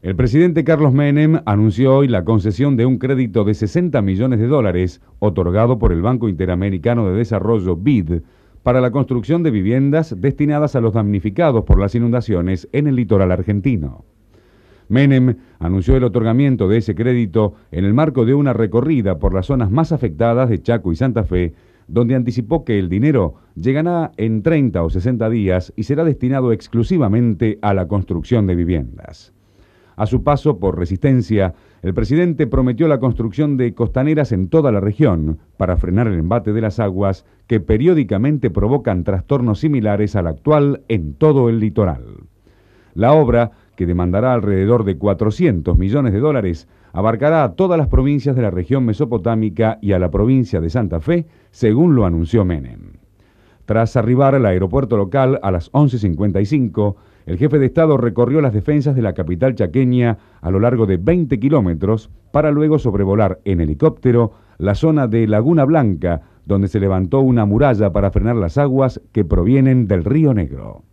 El presidente Carlos Menem anunció hoy la concesión de un crédito de 60 millones de dólares otorgado por el Banco Interamericano de Desarrollo BID para la construcción de viviendas destinadas a los damnificados por las inundaciones en el litoral argentino. Menem anunció el otorgamiento de ese crédito en el marco de una recorrida por las zonas más afectadas de Chaco y Santa Fe, donde anticipó que el dinero llegará en 30 o 60 días y será destinado exclusivamente a la construcción de viviendas. A su paso por Resistencia, el presidente prometió la construcción de costaneras en toda la región para frenar el embate de las aguas que periódicamente provocan trastornos similares al actual en todo el litoral. La obra, que demandará alrededor de 400 millones de dólares, abarcará a todas las provincias de la región mesopotámica y a la provincia de Santa Fe, según lo anunció Menem. Tras arribar al aeropuerto local a las 11.55, el jefe de Estado recorrió las defensas de la capital chaqueña a lo largo de 20 kilómetros para luego sobrevolar en helicóptero la zona de Laguna Blanca, donde se levantó una muralla para frenar las aguas que provienen del Río Negro.